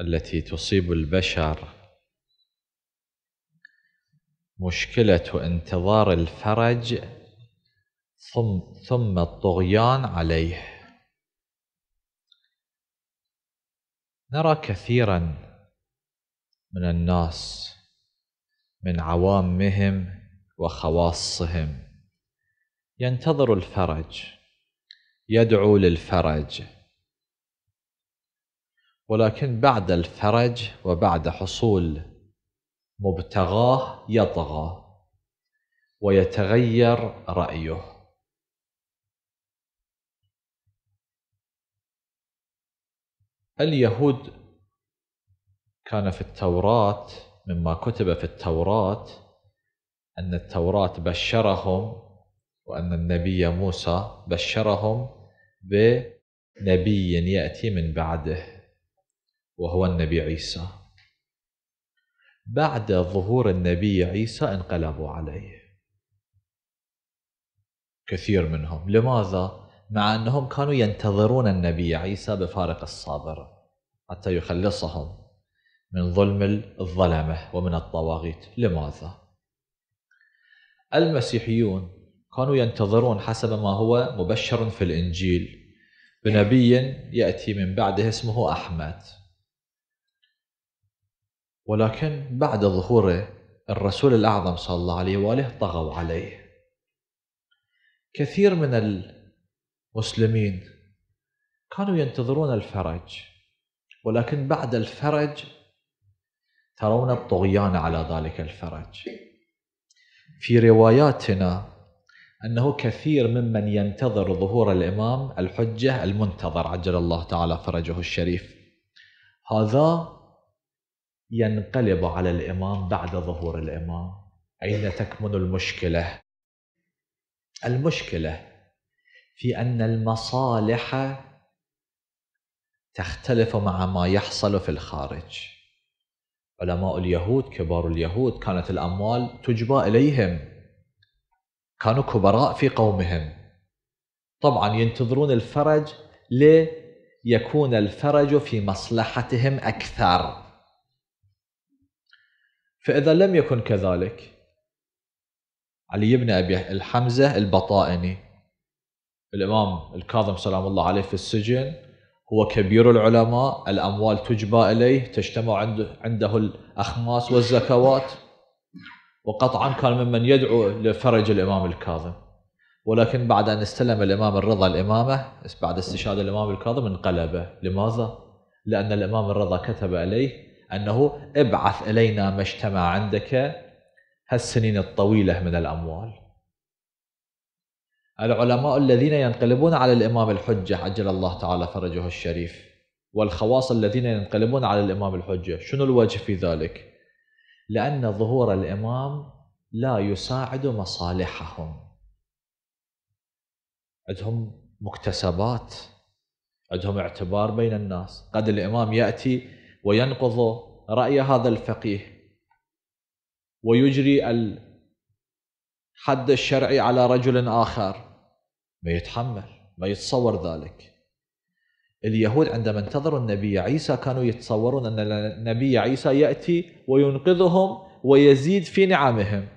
التي تصيب البشر مشكلة انتظار الفرج ثم, ثم الطغيان عليه نرى كثيرا من الناس من عوامهم وخواصهم ينتظر الفرج يدعو للفرج ولكن بعد الفرج وبعد حصول مبتغاه يطغى ويتغير رأيه اليهود كان في التوراة مما كتب في التوراة أن التوراة بشرهم وأن النبي موسى بشرهم بنبي يأتي من بعده وهو النبي عيسى بعد ظهور النبي عيسى انقلبوا عليه كثير منهم لماذا؟ مع أنهم كانوا ينتظرون النبي عيسى بفارق الصابر حتى يخلصهم من ظلم الظلمة ومن الطواغيت لماذا؟ المسيحيون كانوا ينتظرون حسب ما هو مبشر في الإنجيل بنبي يأتي من بعده اسمه أحمد ولكن بعد ظهوره الرسول الأعظم صلى الله عليه وآله طغوا عليه كثير من المسلمين كانوا ينتظرون الفرج ولكن بعد الفرج ترون الطغيان على ذلك الفرج في رواياتنا أنه كثير ممن ينتظر ظهور الإمام الحجة المنتظر عجل الله تعالى فرجه الشريف هذا ينقلب على الامام بعد ظهور الامام اين تكمن المشكله المشكله في ان المصالح تختلف مع ما يحصل في الخارج علماء اليهود كبار اليهود كانت الاموال تجبى اليهم كانوا كبراء في قومهم طبعا ينتظرون الفرج ليكون الفرج في مصلحتهم اكثر فإذا لم يكن كذلك علي بن أبي الحمزة البطائني الإمام الكاظم سلام الله عليه في السجن هو كبير العلماء الأموال تجبى إليه تجتمع عنده, الأخماس والزكوات وقطعا كان ممن يدعو لفرج الإمام الكاظم ولكن بعد أن استلم الإمام الرضا الإمامة بعد استشهاد الإمام الكاظم انقلب لماذا؟ لأن الإمام الرضا كتب إليه أنه ابعث إلينا ما اجتمع عندك هالسنين الطويلة من الأموال العلماء الذين ينقلبون على الإمام الحجة عجل الله تعالى فرجه الشريف والخواص الذين ينقلبون على الإمام الحجة شنو الوجه في ذلك؟ لأن ظهور الإمام لا يساعد مصالحهم عندهم مكتسبات عندهم اعتبار بين الناس قد الإمام يأتي وينقض رأي هذا الفقيه ويجري الحد الشرعي على رجل آخر ما يتحمل ما يتصور ذلك اليهود عندما انتظروا النبي عيسى كانوا يتصورون أن النبي عيسى يأتي وينقذهم ويزيد في نعمهم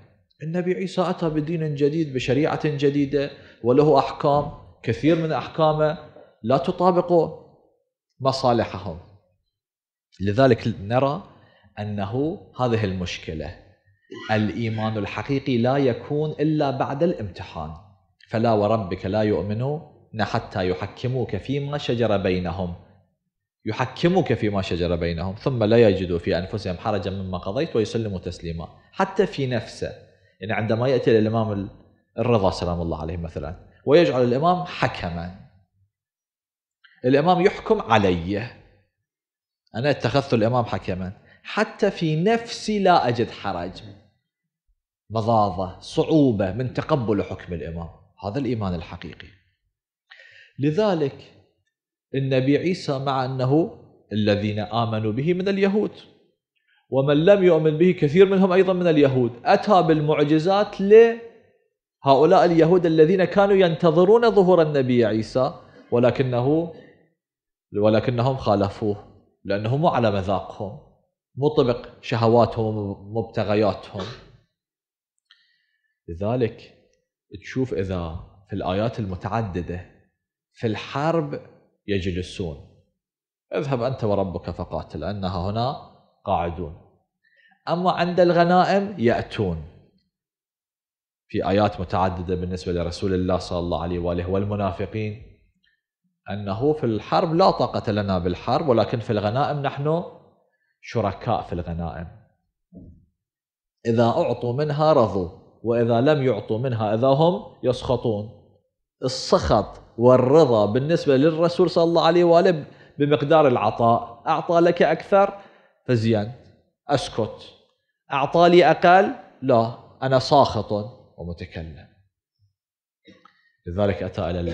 النبي عيسى أتى بدين جديد بشريعة جديدة وله أحكام كثير من أحكامه لا تطابق مصالحهم لذلك نرى انه هذه المشكله الايمان الحقيقي لا يكون الا بعد الامتحان فلا وربك لا يؤمنون حتى يحكموك فيما شجر بينهم يحكموك فيما شجر بينهم ثم لا يجدوا في انفسهم حرجا مما قضيت ويسلموا تسليما حتى في نفسه يعني عندما ياتي الامام الرضا سلام الله عليه مثلا ويجعل الامام حكما الامام يحكم عليه أنا اتخذت الإمام حكما حتى في نفسي لا أجد حرج مضاضة صعوبة من تقبل حكم الإمام هذا الإيمان الحقيقي لذلك النبي عيسى مع أنه الذين آمنوا به من اليهود ومن لم يؤمن به كثير منهم أيضا من اليهود أتى بالمعجزات لهؤلاء اليهود الذين كانوا ينتظرون ظهور النبي عيسى ولكنه ولكنهم خالفوه لانه مو على مذاقهم مو طبق شهواتهم ومبتغياتهم لذلك تشوف إذا في الآيات المتعددة في الحرب يجلسون اذهب أنت وربك فقاتل أنها هنا قاعدون أما عند الغنائم يأتون في آيات متعددة بالنسبة لرسول الله صلى الله عليه وآله والمنافقين أنه في الحرب لا طاقة لنا بالحرب ولكن في الغنائم نحن شركاء في الغنائم إذا أعطوا منها رضوا وإذا لم يعطوا منها إذا هم يسخطون السخط والرضا بالنسبة للرسول صلى الله عليه وآله بمقدار العطاء أعطى لك أكثر فزين أسكت أعطى لي أقل لا أنا ساخط ومتكلم لذلك أتى إلى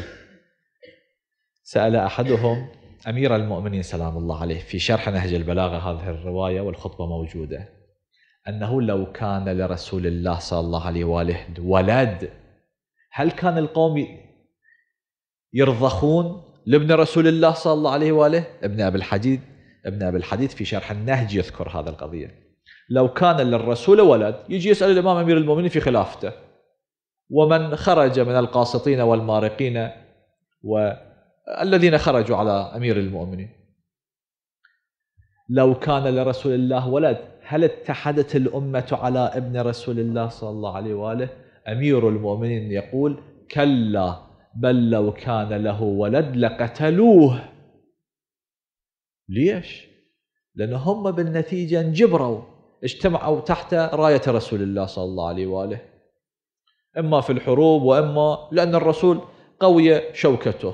سأل أحدهم أمير المؤمنين سلام الله عليه في شرح نهج البلاغة هذه الرواية والخطبة موجودة أنه لو كان لرسول الله صلى الله عليه وآله ولد هل كان القوم يرضخون لابن رسول الله صلى الله عليه وآله ابن أبي الحديد ابن أبي الحديد في شرح النهج يذكر هذا القضية لو كان للرسول ولد يجي يسأل الإمام أمير المؤمنين في خلافته ومن خرج من القاسطين والمارقين و الذين خرجوا على أمير المؤمنين لو كان لرسول الله ولد هل اتحدت الأمة على ابن رسول الله صلى الله عليه وآله أمير المؤمنين يقول كلا بل لو كان له ولد لقتلوه ليش؟ لأن هم بالنتيجة انجبروا اجتمعوا تحت راية رسول الله صلى الله عليه وآله إما في الحروب وإما لأن الرسول قوي شوكته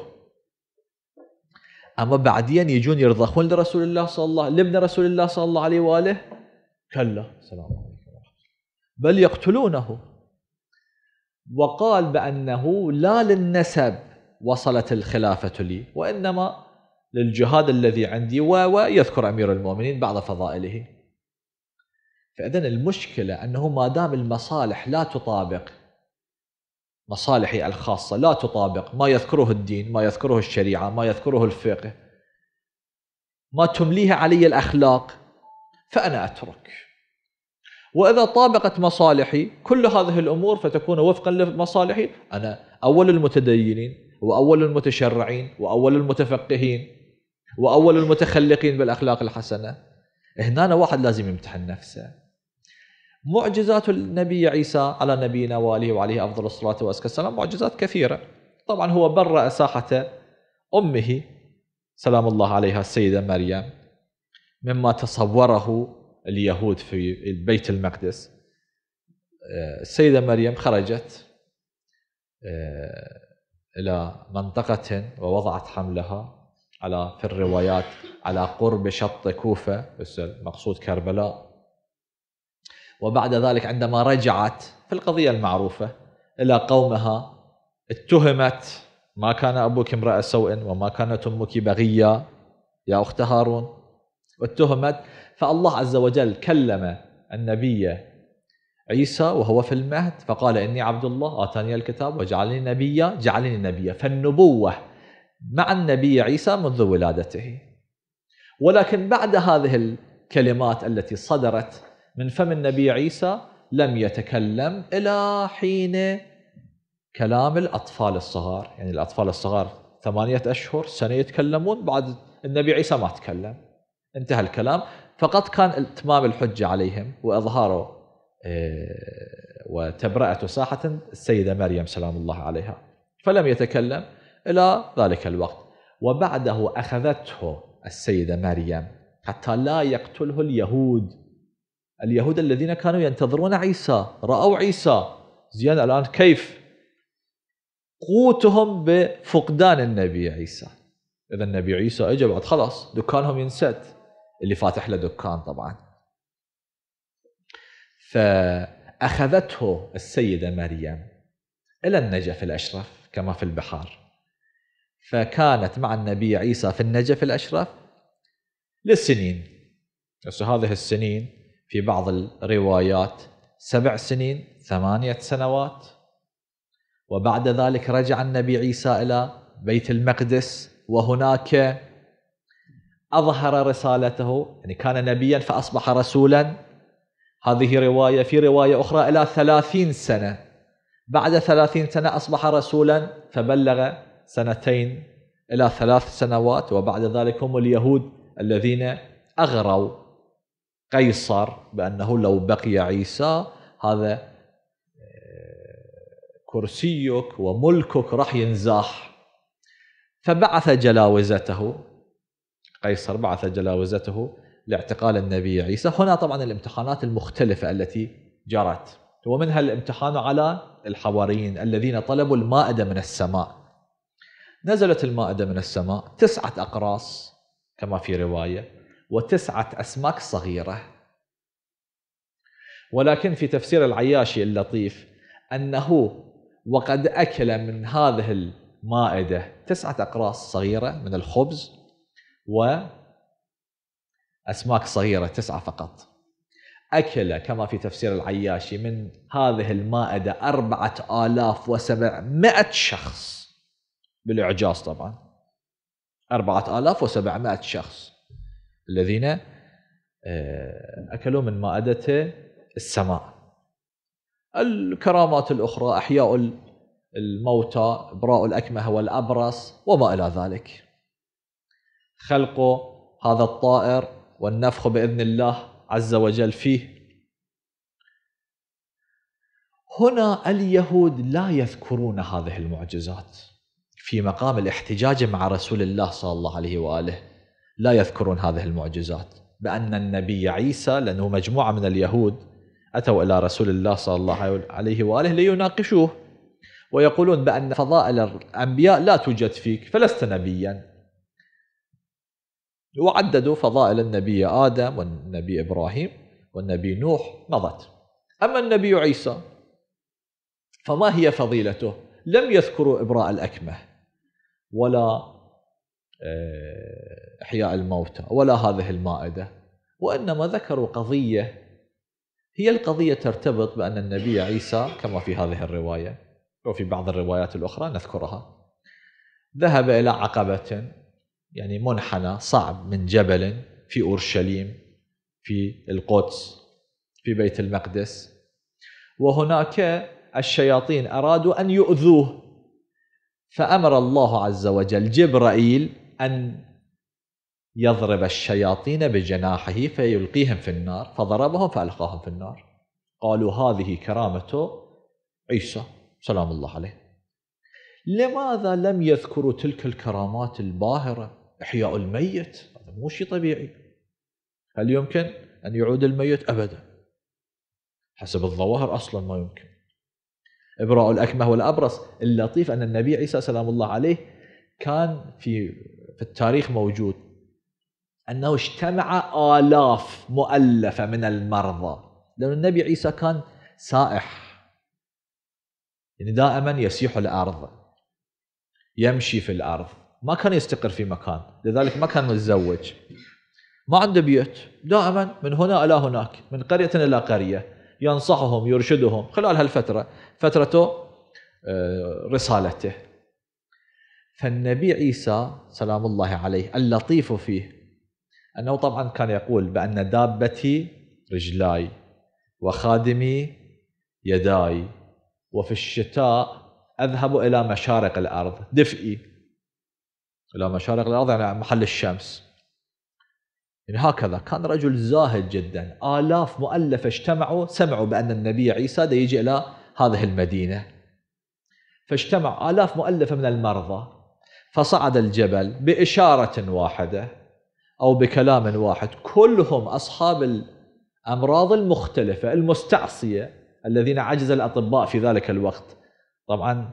أما بعدين يجون يرضخون لرسول الله صلى الله لابن رسول الله صلى الله عليه وآله كلا سلام عليكم بل يقتلونه وقال بأنه لا للنسب وصلت الخلافة لي وإنما للجهاد الذي عندي ويذكر أمير المؤمنين بعض فضائله فإذا المشكلة أنه ما دام المصالح لا تطابق مصالحي الخاصة لا تطابق ما يذكره الدين ما يذكره الشريعة ما يذكره الفقه ما تمليه علي الأخلاق فأنا أترك وإذا طابقت مصالحي كل هذه الأمور فتكون وفقا لمصالحي أنا أول المتدينين وأول المتشرعين وأول المتفقهين وأول المتخلقين بالأخلاق الحسنة هنا واحد لازم يمتحن نفسه معجزات النبي عيسى على نبينا واله وعليه افضل الصلاه وازكى السلام معجزات كثيره طبعا هو برأ ساحه امه سلام الله عليها السيده مريم مما تصوره اليهود في بيت المقدس السيده مريم خرجت آه، الى منطقه ووضعت حملها على في الروايات على قرب شط كوفه المقصود كربلاء وبعد ذلك عندما رجعت في القضية المعروفة إلى قومها اتهمت ما كان أبوك امرأ سوء وما كانت أمك بغية يا أخت هارون اتهمت فالله عز وجل كلم النبي عيسى وهو في المهد فقال إني عبد الله آتاني الكتاب وجعلني نبيا جعلني نبيا فالنبوة مع النبي عيسى منذ ولادته ولكن بعد هذه الكلمات التي صدرت من فم النبي عيسى لم يتكلم إلى حين كلام الأطفال الصغار يعني الأطفال الصغار ثمانية أشهر سنة يتكلمون بعد النبي عيسى ما تكلم انتهى الكلام فقط كان اتمام الحجة عليهم وإظهاره آه، وتبرأة ساحة السيدة مريم سلام الله عليها فلم يتكلم إلى ذلك الوقت وبعده أخذته السيدة مريم حتى لا يقتله اليهود اليهود الذين كانوا ينتظرون عيسى رأوا عيسى زين الآن كيف قوتهم بفقدان النبي عيسى إذا النبي عيسى إجا بعد خلاص دكانهم ينسد اللي فاتح له دكان طبعا فأخذته السيدة مريم إلى النجف الأشرف كما في البحار فكانت مع النبي عيسى في النجف الأشرف لسنين بس هذه السنين في بعض الروايات سبع سنين ثمانية سنوات وبعد ذلك رجع النبي عيسى إلى بيت المقدس وهناك أظهر رسالته يعني كان نبيا فأصبح رسولا هذه رواية في رواية أخرى إلى ثلاثين سنة بعد ثلاثين سنة أصبح رسولا فبلغ سنتين إلى ثلاث سنوات وبعد ذلك هم اليهود الذين أغروا قيصر بأنه لو بقي عيسى هذا آه، كرسيك وملكك راح ينزاح فبعث جلاوزته قيصر بعث جلاوزته لاعتقال النبي عيسى هنا طبعا الامتحانات المختلفة التي جرت ومنها الامتحان على الحواريين الذين طلبوا المائدة من السماء نزلت المائدة من السماء تسعة أقراص كما في رواية وتسعة أسماك صغيرة ولكن في تفسير العياشي اللطيف أنه وقد أكل من هذه المائدة تسعة أقراص صغيرة من الخبز وأسماك صغيرة تسعة فقط أكل كما في تفسير العياشي من هذه المائدة أربعة آلاف وسبعمائة شخص بالإعجاز طبعا أربعة آلاف وسبعمائة شخص الذين آه، أكلوا من مائدة السماء الكرامات الأخرى أحياء الموتى إبراء الأكمه والأبرص وما إلى ذلك خلق هذا الطائر والنفخ بإذن الله عز وجل فيه هنا اليهود لا يذكرون هذه المعجزات في مقام الاحتجاج مع رسول الله صلى الله عليه وآله لا يذكرون هذه المعجزات بأن النبي عيسى لأنه مجموعة من اليهود أتوا إلى رسول الله صلى الله عليه وآله ليناقشوه ويقولون بأن فضائل الأنبياء لا توجد فيك فلست نبيا وعددوا فضائل النبي آدم والنبي إبراهيم والنبي نوح مضت أما النبي عيسى فما هي فضيلته لم يذكروا إبراء الأكمه ولا آه، إحياء الموتى ولا هذه المائدة وإنما ذكروا قضية هي القضية ترتبط بأن النبي عيسى كما في هذه الرواية وفي بعض الروايات الأخرى نذكرها ذهب إلى عقبة يعني منحنى صعب من جبل في أورشليم في القدس في بيت المقدس وهناك الشياطين أرادوا أن يؤذوه فأمر الله عز وجل جبرائيل أن يضرب الشياطين بجناحه فيلقيهم في النار فضربهم فألقاهم في النار قالوا هذه كرامة عيسى سلام الله عليه لماذا لم يذكروا تلك الكرامات الباهرة إحياء الميت هذا مو شيء طبيعي هل يمكن أن يعود الميت أبدا حسب الظواهر أصلا ما يمكن إبراء الأكمه والأبرص اللطيف أن النبي عيسى سلام الله عليه كان في في التاريخ موجود أنه اجتمع آلاف مؤلفة من المرضى لأن النبي عيسى كان سائح يعني دائما يسيح الأرض يمشي في الأرض ما كان يستقر في مكان لذلك ما كان متزوج ما عنده بيت دائما من هنا إلى هناك من قرية إلى قرية ينصحهم يرشدهم خلال هالفترة فترته آه، رسالته فالنبي عيسى سلام الله عليه اللطيف فيه أنه طبعا كان يقول بأن دابتي رجلاي وخادمي يداي وفي الشتاء أذهب إلى مشارق الأرض دفئي إلى مشارق الأرض يعني محل الشمس يعني هكذا كان رجل زاهد جدا آلاف مؤلفة اجتمعوا سمعوا بأن النبي عيسى يجي إلى هذه المدينة فاجتمع آلاف مؤلفة من المرضى فصعد الجبل بإشارة واحدة أو بكلام واحد كلهم أصحاب الأمراض المختلفة المستعصية الذين عجز الأطباء في ذلك الوقت طبعا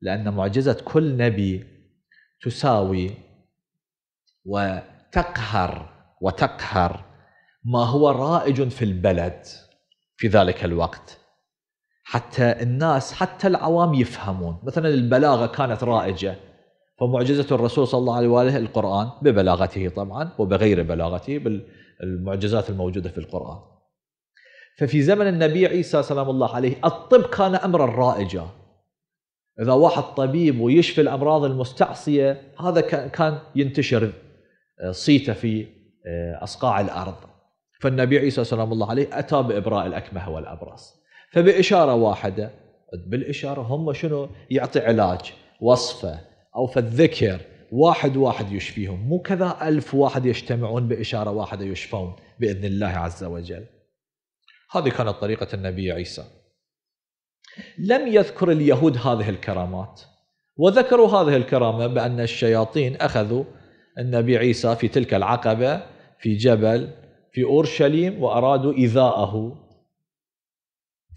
لأن معجزة كل نبي تساوي وتقهر وتقهر ما هو رائج في البلد في ذلك الوقت حتى الناس حتى العوام يفهمون مثلا البلاغة كانت رائجة فمعجزة الرسول صلى الله عليه وآله القرآن ببلاغته طبعا وبغير بلاغته بالمعجزات الموجودة في القرآن ففي زمن النبي عيسى سلام الله عليه الطب كان أمرا رائجا إذا واحد طبيب ويشفي الأمراض المستعصية هذا كان ينتشر آه، صيته في آه، أصقاع الأرض فالنبي عيسى سلام الله عليه أتى بإبراء الأكمه والأبرص فبإشارة واحدة بالإشارة هم شنو يعطي علاج وصفة أو فالذكر واحد واحد يشفيهم مو كذا ألف واحد يجتمعون بإشارة واحدة يشفون بإذن الله عز وجل هذه كانت طريقة النبي عيسى لم يذكر اليهود هذه الكرامات وذكروا هذه الكرامة بأن الشياطين أخذوا النبي عيسى في تلك العقبة في جبل في أورشليم وأرادوا إيذاءه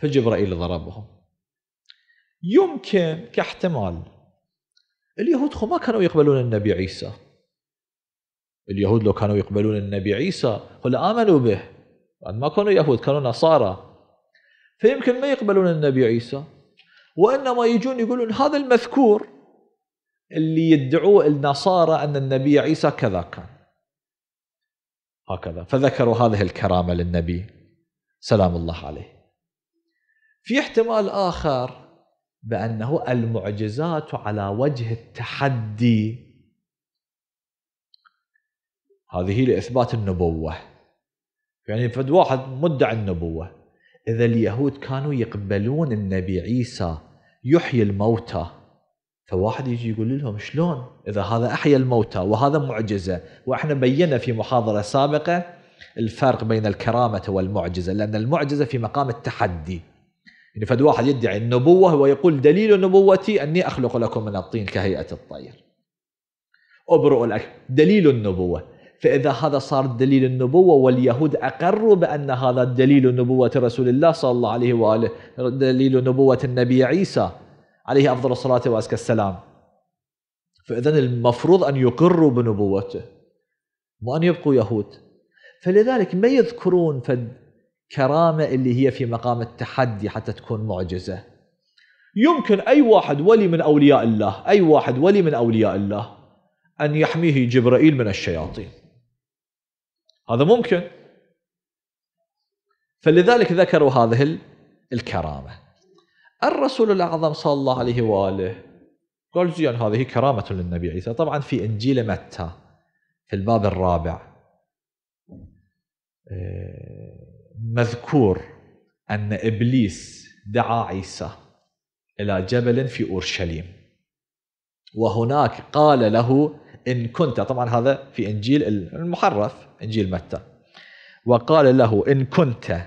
فجبرائيل ضربهم يمكن كاحتمال اليهود ما كانوا يقبلون النبي عيسى اليهود لو كانوا يقبلون النبي عيسى قل آمنوا به يعني ما كانوا يهود كانوا نصارى فيمكن ما يقبلون النبي عيسى وإنما يجون يقولون هذا المذكور اللي يدعوه النصارى أن النبي عيسى كذا كان هكذا فذكروا هذه الكرامة للنبي سلام الله عليه في احتمال آخر بأنه المعجزات على وجه التحدي هذه لإثبات النبوة يعني فد واحد مدعي النبوة إذا اليهود كانوا يقبلون النبي عيسى يحيي الموتى فواحد يجي يقول لهم شلون إذا هذا أحيا الموتى وهذا معجزة وإحنا بينا في محاضرة سابقة الفرق بين الكرامة والمعجزة لأن المعجزة في مقام التحدي يعني فد واحد يدعي النبوة ويقول دليل نبوتي أني أخلق لكم من الطين كهيئة الطير أبرئ لك دليل النبوة فإذا هذا صار دليل النبوة واليهود أقروا بأن هذا دليل نبوة رسول الله صلى الله عليه وآله دليل نبوة النبي عيسى عليه أفضل الصلاة وأزكى السلام فإذا المفروض أن يقروا بنبوته وأن يبقوا يهود فلذلك ما يذكرون فد كرامة اللي هي في مقام التحدي حتى تكون معجزة يمكن أي واحد ولي من أولياء الله أي واحد ولي من أولياء الله أن يحميه جبرائيل من الشياطين هذا ممكن فلذلك ذكروا هذه الكرامة الرسول الأعظم صلى الله عليه وآله قال زين هذه كرامة للنبي عيسى طبعا في إنجيل متى في الباب الرابع إيه، مذكور أن إبليس دعا عيسى إلى جبل في أورشليم وهناك قال له إن كنت طبعا هذا في إنجيل المحرف إنجيل متى وقال له إن كنت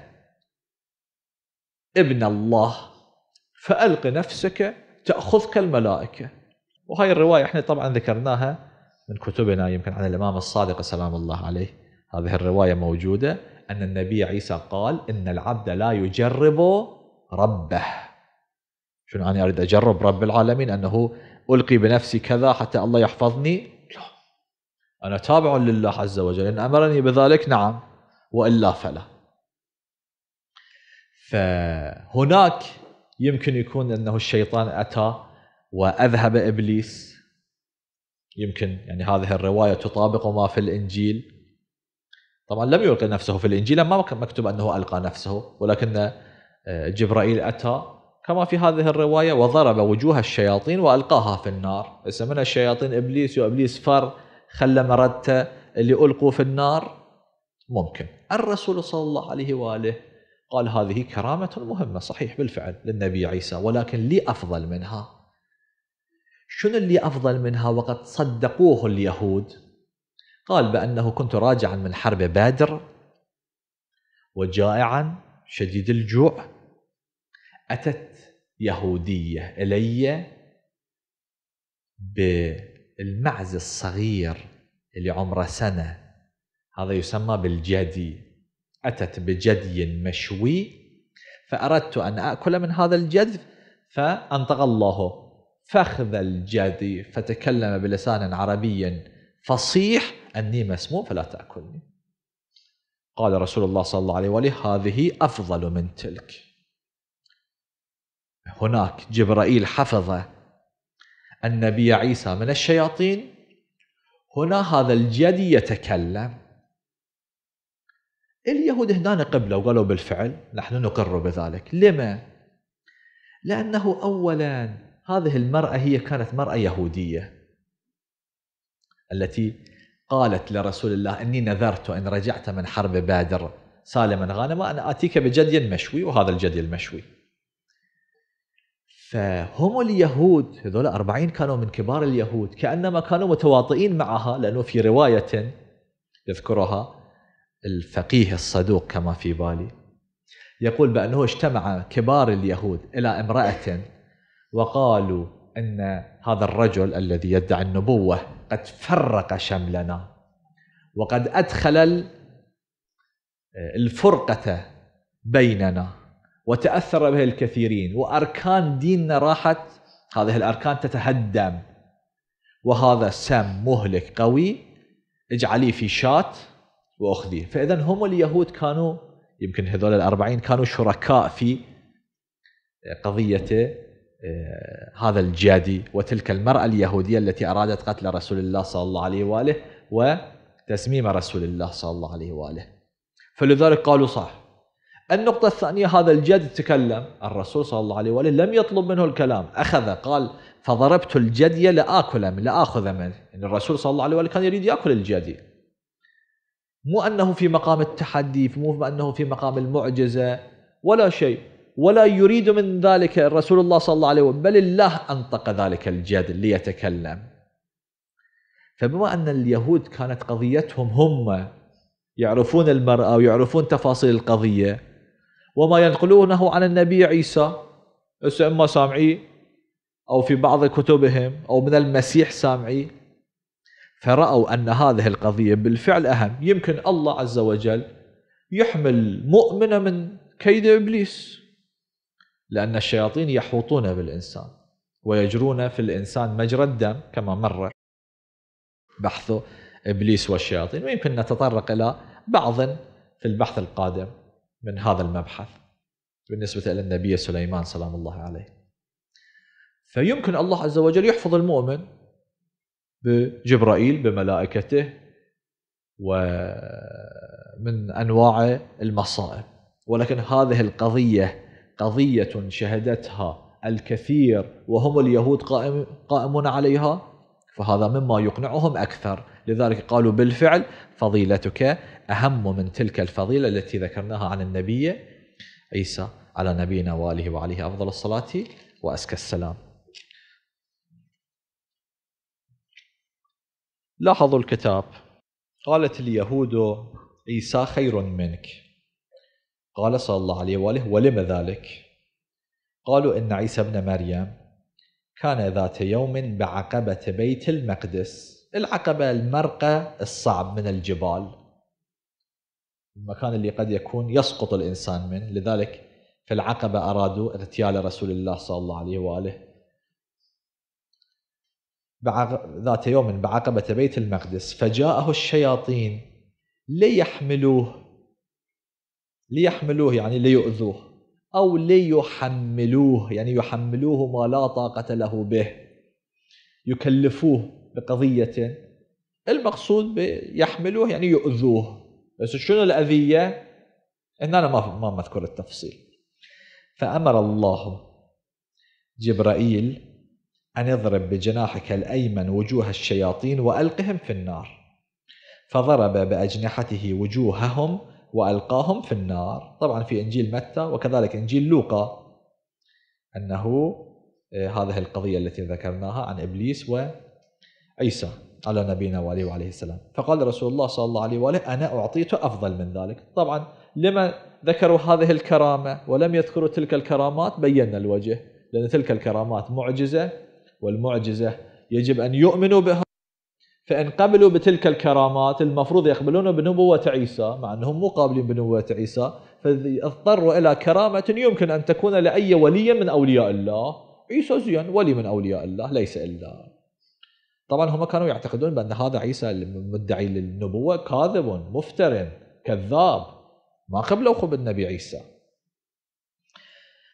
ابن الله فألق نفسك تأخذك الملائكة وهاي الرواية احنا طبعا ذكرناها من كتبنا يمكن عن الإمام الصادق سلام الله عليه هذه الرواية موجودة أن النبي عيسى قال إن العبد لا يجرب ربه شنو أنا أريد أجرب رب العالمين أنه ألقي بنفسي كذا حتى الله يحفظني لا أنا تابع لله عز وجل إن أمرني بذلك نعم وإلا فلا فهناك يمكن يكون أنه الشيطان أتى وأذهب إبليس يمكن يعني هذه الرواية تطابق ما في الإنجيل طبعا لم يلقي نفسه في الإنجيل ما مكتوب أنه ألقى نفسه ولكن جبرائيل أتى كما في هذه الرواية وضرب وجوه الشياطين وألقاها في النار من الشياطين إبليس وإبليس فر خلى مردته اللي ألقوا في النار ممكن الرسول صلى الله عليه وآله قال هذه كرامة مهمة صحيح بالفعل للنبي عيسى ولكن لي أفضل منها شنو اللي أفضل منها وقد صدقوه اليهود قال بأنه كنت راجعا من حرب بادر وجائعا شديد الجوع أتت يهودية إلي بالمعز الصغير اللي عمره سنة هذا يسمى بالجدي أتت بجدي مشوي فأردت أن أكل من هذا الجد فأنطق الله فخذ الجدي فتكلم بلسان عربي فصيح أني مسموم فلا تأكلني قال رسول الله صلى الله عليه وآله هذه أفضل من تلك هناك جبرائيل حفظ النبي عيسى من الشياطين هنا هذا الجدي يتكلم اليهود هنا قبلوا وقالوا بالفعل نحن نقر بذلك لما؟ لأنه أولا هذه المرأة هي كانت مرأة يهودية التي قالت لرسول الله إني نذرت أن رجعت من حرب بادر سالما غانما أن آتيك بجدي مشوي وهذا الجدي المشوي فهم اليهود هذول أربعين كانوا من كبار اليهود كأنما كانوا متواطئين معها لأنه في رواية يذكرها الفقيه الصدوق كما في بالي يقول بأنه اجتمع كبار اليهود إلى امرأة وقالوا أن هذا الرجل الذي يدعي النبوة قد فرق شملنا وقد أدخل الفرقة بيننا وتأثر به الكثيرين وأركان ديننا راحت هذه الأركان تتهدم وهذا سم مهلك قوي اجعليه في شات وأخذيه فإذا هم اليهود كانوا يمكن هذول الأربعين كانوا شركاء في قضية آه، هذا الجادي وتلك المرأة اليهودية التي أرادت قتل رسول الله صلى الله عليه وآله وتسميم رسول الله صلى الله عليه وآله فلذلك قالوا صح النقطة الثانية هذا الجد تكلم الرسول صلى الله عليه وآله لم يطلب منه الكلام أخذ قال فضربت الجدي لآكل من لآخذ منه يعني الرسول صلى الله عليه وآله كان يريد يأكل الجدي مو أنه في مقام التحدي مو أنه في مقام المعجزة ولا شيء ولا يريد من ذلك رسول الله صلى الله عليه وسلم بل الله أنطق ذلك الجد ليتكلم فبما أن اليهود كانت قضيتهم هم يعرفون المرأة ويعرفون تفاصيل القضية وما ينقلونه عن النبي عيسى إما سامعي أو في بعض كتبهم أو من المسيح سامعي فرأوا أن هذه القضية بالفعل أهم يمكن الله عز وجل يحمل مؤمنة من كيد إبليس لأن الشياطين يحوطون بالإنسان ويجرون في الإنسان مجرى الدم كما مر بحث إبليس والشياطين ويمكن نتطرق إلى بعض في البحث القادم من هذا المبحث بالنسبة إلى النبي سليمان سلام الله عليه فيمكن الله عز وجل يحفظ المؤمن بجبرائيل بملائكته ومن أنواع المصائب ولكن هذه القضية قضية شهدتها الكثير وهم اليهود قائم قائمون عليها فهذا مما يقنعهم أكثر لذلك قالوا بالفعل فضيلتك أهم من تلك الفضيلة التي ذكرناها عن النبي عيسى على نبينا وآله وعليه أفضل الصلاة وأزكى السلام لاحظوا الكتاب قالت اليهود عيسى خير منك قال صلى الله عليه وآله ولم ذلك قالوا إن عيسى ابن مريم كان ذات يوم بعقبة بيت المقدس العقبة المرقى الصعب من الجبال المكان اللي قد يكون يسقط الإنسان منه لذلك في العقبة أرادوا اغتيال رسول الله صلى الله عليه وآله ذات يوم بعقبة بيت المقدس فجاءه الشياطين ليحملوه ليحملوه يعني ليؤذوه أو ليحملوه يعني يحملوه ما لا طاقة له به يكلفوه بقضية المقصود يحملوه يعني يؤذوه بس شنو الأذية إن أنا ما ما مذكور التفصيل فأمر الله جبرائيل أن يضرب بجناحك الأيمن وجوه الشياطين وألقهم في النار فضرب بأجنحته وجوههم وألقاهم في النار طبعا في إنجيل متى وكذلك إنجيل لوقا أنه آه، هذه القضية التي ذكرناها عن إبليس وعيسى على نبينا وآله وعليه السلام فقال رسول الله صلى الله عليه وآله أنا أعطيت أفضل من ذلك طبعا لما ذكروا هذه الكرامة ولم يذكروا تلك الكرامات بينا الوجه لأن تلك الكرامات معجزة والمعجزة يجب أن يؤمنوا بها فإن قبلوا بتلك الكرامات المفروض يقبلون بنبوة عيسى مع أنهم مو قابلين بنبوة عيسى فاضطروا إلى كرامة يمكن أن تكون لأي ولي من أولياء الله عيسى زين ولي من أولياء الله ليس إلا طبعا هم كانوا يعتقدون بأن هذا عيسى المدعي للنبوة كاذب مفتر كذاب ما قبلوا النبي عيسى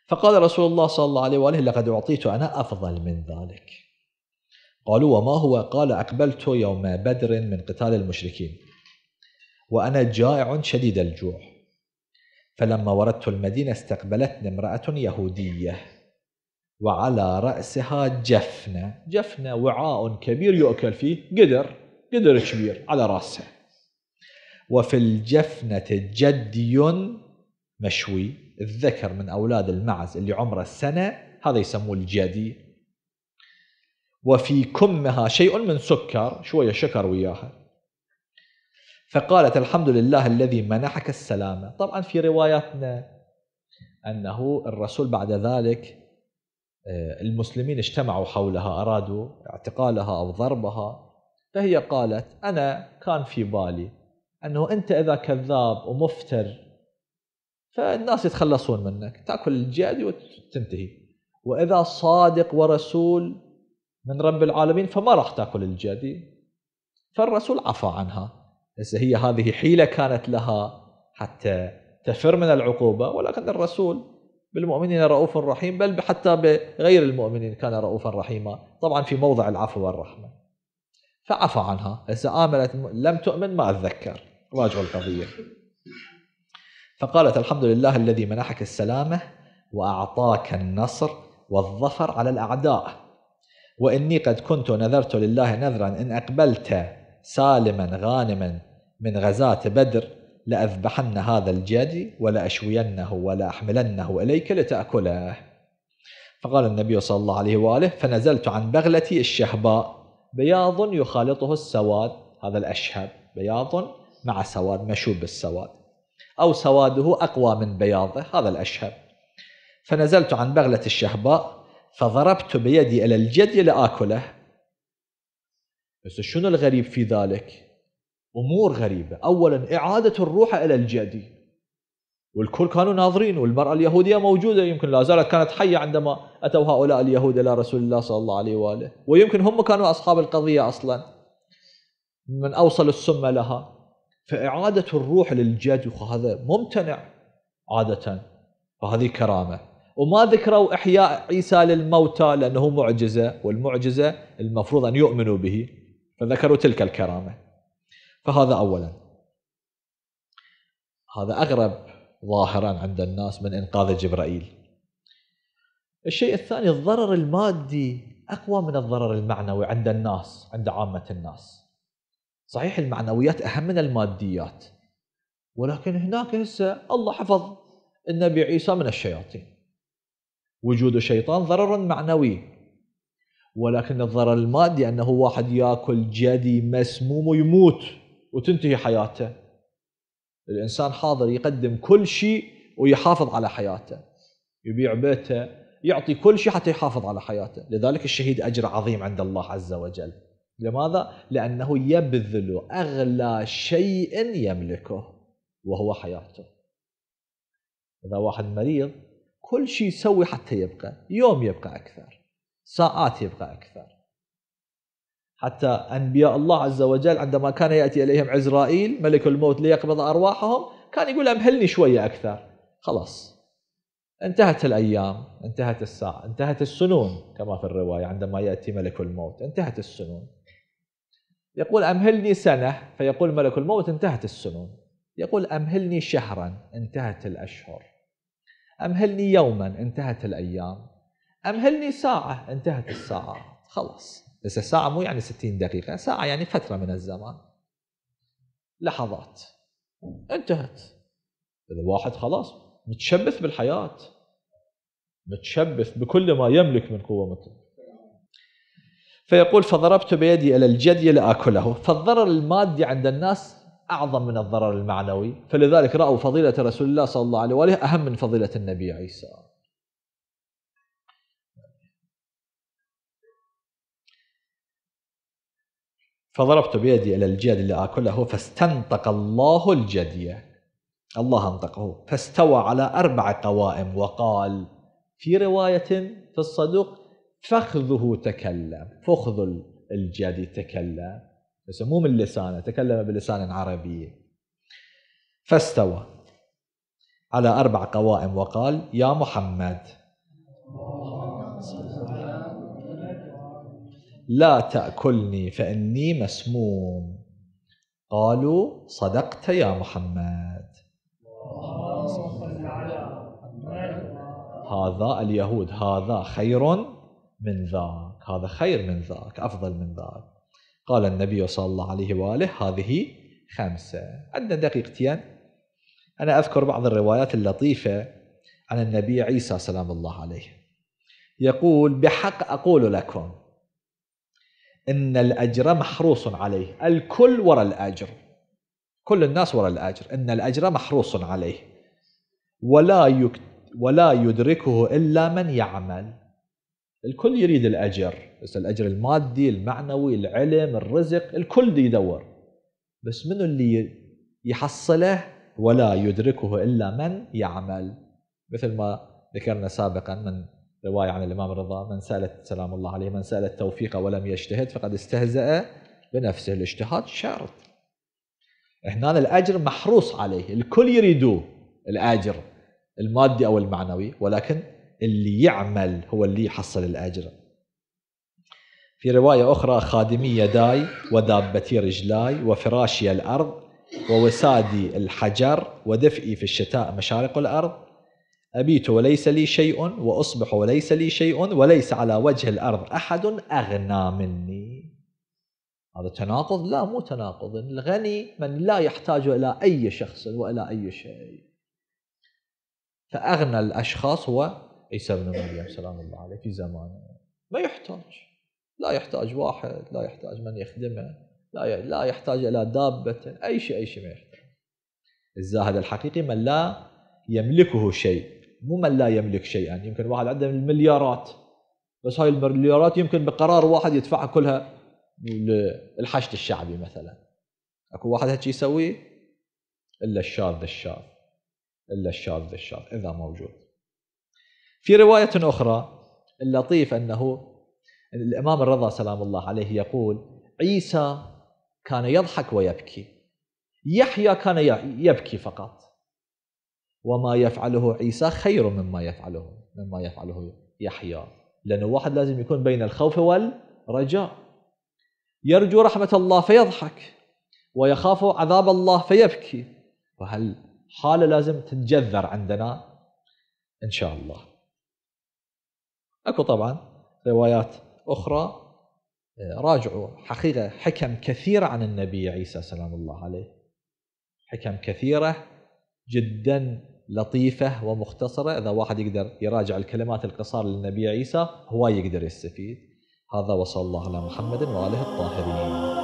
فقال رسول الله صلى الله عليه وآله لقد أعطيت أنا أفضل من ذلك قالوا وما هو قال أقبلت يوم بدر من قتال المشركين وأنا جائع شديد الجوع فلما وردت المدينة استقبلتني امرأة يهودية وعلى رأسها جفنة جفنة وعاء كبير يؤكل فيه قدر قدر كبير على رأسها وفي الجفنة جدي مشوي الذكر من أولاد المعز اللي عمره سنة هذا يسموه الجدي وفي كمها شيء من سكر شوية شكر وياها فقالت الحمد لله الذي منحك السلامة طبعا في رواياتنا أنه الرسول بعد ذلك آه، المسلمين اجتمعوا حولها أرادوا اعتقالها أو ضربها فهي قالت أنا كان في بالي أنه أنت إذا كذاب ومفتر فالناس يتخلصون منك تأكل الجد وتنتهي وإذا صادق ورسول من رب العالمين فما راح تاكل الجدي فالرسول عفى عنها هسه هي هذه حيله كانت لها حتى تفر من العقوبه ولكن الرسول بالمؤمنين رؤوف رحيم بل حتى بغير المؤمنين كان رؤوفا رحيما طبعا في موضع العفو والرحمه فعفى عنها هسه امنت لم تؤمن ما اتذكر راجعوا القضيه فقالت الحمد لله الذي منحك السلامه واعطاك النصر والظفر على الاعداء وإني قد كنت نذرت لله نذرا إن أقبلت سالما غانما من غزاة بدر لأذبحن هذا الجدي ولأشوينه ولأحملنه إليك لتأكله فقال النبي صلى الله عليه وآله فنزلت عن بغلتي الشهباء بياض يخالطه السواد هذا الأشهب بياض مع سواد مشوب بالسواد أو سواده أقوى من بياضه هذا الأشهب فنزلت عن بغلة الشهباء فضربت بيدي إلى الجدي لآكله بس شنو الغريب في ذلك أمور غريبة أولا إعادة الروح إلى الجدي والكل كانوا ناظرين والمرأة اليهودية موجودة يمكن لا زالت كانت حية عندما أتوا هؤلاء اليهود إلى رسول الله صلى الله عليه وآله ويمكن هم كانوا أصحاب القضية أصلا من أوصل السم لها فإعادة الروح للجد وهذا ممتنع عادة فهذه كرامة وما ذكروا إحياء عيسى للموتى لأنه معجزة والمعجزة المفروض أن يؤمنوا به فذكروا تلك الكرامة فهذا أولا هذا أغرب ظاهرا عند الناس من إنقاذ جبرائيل الشيء الثاني الضرر المادي أقوى من الضرر المعنوي عند الناس عند عامة الناس صحيح المعنويات أهم من الماديات ولكن هناك هسه الله حفظ النبي عيسى من الشياطين وجود الشيطان ضرر معنوي ولكن الضرر المادي انه واحد ياكل جدي مسموم ويموت وتنتهي حياته الانسان حاضر يقدم كل شيء ويحافظ على حياته يبيع بيته يعطي كل شيء حتى يحافظ على حياته لذلك الشهيد اجر عظيم عند الله عز وجل لماذا لانه يبذل اغلى شيء يملكه وهو حياته اذا واحد مريض كل شيء يسوي حتى يبقى يوم يبقى أكثر ساعات يبقى أكثر حتى أنبياء الله عز وجل عندما كان يأتي إليهم عزرائيل ملك الموت ليقبض أرواحهم كان يقول أمهلني شوية أكثر خلاص انتهت الأيام انتهت الساعة انتهت السنون كما في الرواية عندما يأتي ملك الموت انتهت السنون يقول أمهلني سنة فيقول ملك الموت انتهت السنون يقول أمهلني شهرا انتهت الأشهر أمهلني يوما انتهت الأيام أمهلني ساعة انتهت الساعة خلص بس ساعة مو يعني 60 دقيقة ساعة يعني فترة من الزمان لحظات انتهت الواحد خلاص متشبث بالحياة متشبث بكل ما يملك من قوة مطلوبة فيقول فضربت بيدي إلى الجدي لآكله فالضرر المادي عند الناس أعظم من الضرر المعنوي فلذلك رأوا فضيلة رسول الله صلى الله عليه وآله أهم من فضيلة النبي عيسى فضربت بيدي إلى الجاد لآكله فاستنطق الله الجدية الله أنطقه فاستوى على أربع قوائم وقال في رواية في الصدوق فخذه تكلم فخذ الجدي تكلم بس مو من لسانه تكلم بلسان عربي فاستوى على أربع قوائم وقال يا محمد لا تأكلني فإني مسموم قالوا صدقت يا محمد هذا اليهود هذا خير من ذاك هذا خير من ذاك أفضل من ذاك قال النبي صلى الله عليه وآله هذه خمسة عندنا دقيقتين أنا أذكر بعض الروايات اللطيفة عن النبي عيسى سلام الله عليه يقول بحق أقول لكم إن الأجر محروس عليه الكل وراء الأجر كل الناس وراء الأجر إن الأجر محروس عليه ولا ولا يدركه إلا من يعمل الكل يريد الاجر بس الاجر المادي المعنوي العلم الرزق الكل دي يدور بس منو اللي يحصله ولا يدركه الا من يعمل مثل ما ذكرنا سابقا من روايه عن الامام الرضا من سالت سلام الله عليه من سال التوفيق ولم يجتهد فقد استهزأ بنفسه الاجتهاد شرط هنا الاجر محروص عليه الكل يريدوه الاجر المادي او المعنوي ولكن اللي يعمل هو اللي يحصل الأجر في رواية أخرى خادمي يداي ودابتي رجلاي وفراشي الأرض ووسادي الحجر ودفئي في الشتاء مشارق الأرض أبيت وليس لي شيء وأصبح وليس لي شيء وليس على وجه الأرض أحد أغنى مني هذا تناقض؟ لا مو تناقض الغني من لا يحتاج إلى أي شخص وإلى أي شيء فأغنى الأشخاص هو عيسى بن مريم سلام الله عليه في زمانه ما يحتاج لا يحتاج واحد لا يحتاج من يخدمه لا لا يحتاج الى دابه اي شيء اي شيء ما يحتاج الزاهد الحقيقي من لا يملكه شيء مو من لا يملك شيئا يعني يمكن واحد عنده المليارات بس هاي المليارات يمكن بقرار واحد يدفعها كلها للحشد الشعبي مثلا اكو واحد هيك يسوي الا الشاذ الشاذ الا الشاذ الشاذ اذا موجود في رواية أخرى اللطيف أنه الإمام الرضا سلام الله عليه يقول عيسى كان يضحك ويبكي يحيى كان يبكي فقط وما يفعله عيسى خير مما يفعله مما يفعله يحيى لأنه واحد لازم يكون بين الخوف والرجاء يرجو رحمة الله فيضحك ويخاف عذاب الله فيبكي وهل حالة لازم تتجذر عندنا إن شاء الله اكو طبعا روايات اخرى آه، راجعوا حقيقه حكم كثيره عن النبي عيسى سلام الله عليه حكم كثيره جدا لطيفه ومختصره اذا واحد يقدر يراجع الكلمات القصار للنبي عيسى هو يقدر يستفيد هذا وصلى الله على محمد واله الطاهرين